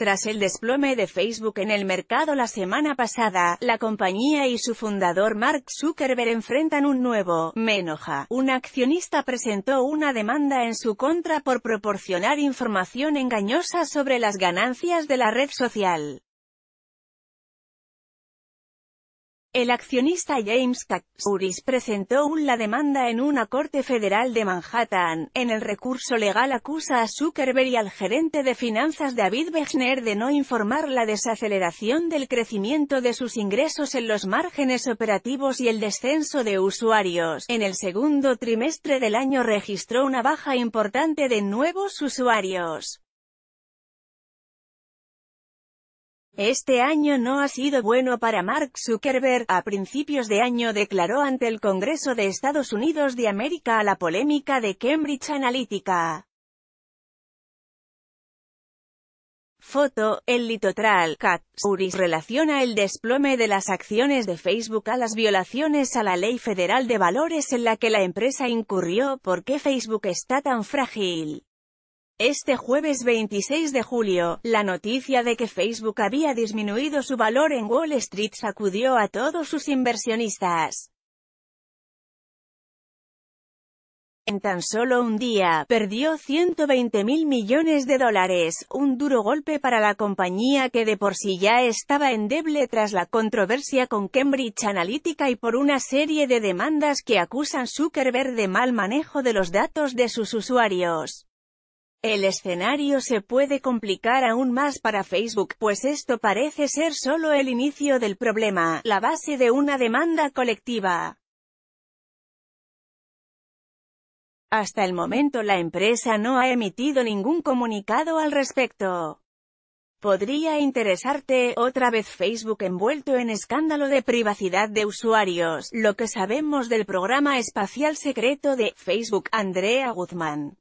Tras el desplome de Facebook en el mercado la semana pasada, la compañía y su fundador Mark Zuckerberg enfrentan un nuevo Menoja. Un accionista presentó una demanda en su contra por proporcionar información engañosa sobre las ganancias de la red social. El accionista James Katsuris presentó un la demanda en una corte federal de Manhattan. En el recurso legal acusa a Zuckerberg y al gerente de finanzas David Bechner de no informar la desaceleración del crecimiento de sus ingresos en los márgenes operativos y el descenso de usuarios. En el segundo trimestre del año registró una baja importante de nuevos usuarios. Este año no ha sido bueno para Mark Zuckerberg, a principios de año declaró ante el Congreso de Estados Unidos de América a la polémica de Cambridge Analytica. Foto, el litotral, Cat, Suris relaciona el desplome de las acciones de Facebook a las violaciones a la ley federal de valores en la que la empresa incurrió, ¿por qué Facebook está tan frágil? Este jueves 26 de julio, la noticia de que Facebook había disminuido su valor en Wall Street sacudió a todos sus inversionistas. En tan solo un día, perdió 120 mil millones de dólares, un duro golpe para la compañía que de por sí ya estaba endeble tras la controversia con Cambridge Analytica y por una serie de demandas que acusan Zuckerberg de mal manejo de los datos de sus usuarios. El escenario se puede complicar aún más para Facebook, pues esto parece ser solo el inicio del problema, la base de una demanda colectiva. Hasta el momento la empresa no ha emitido ningún comunicado al respecto. Podría interesarte, otra vez Facebook envuelto en escándalo de privacidad de usuarios, lo que sabemos del programa espacial secreto de Facebook Andrea Guzmán.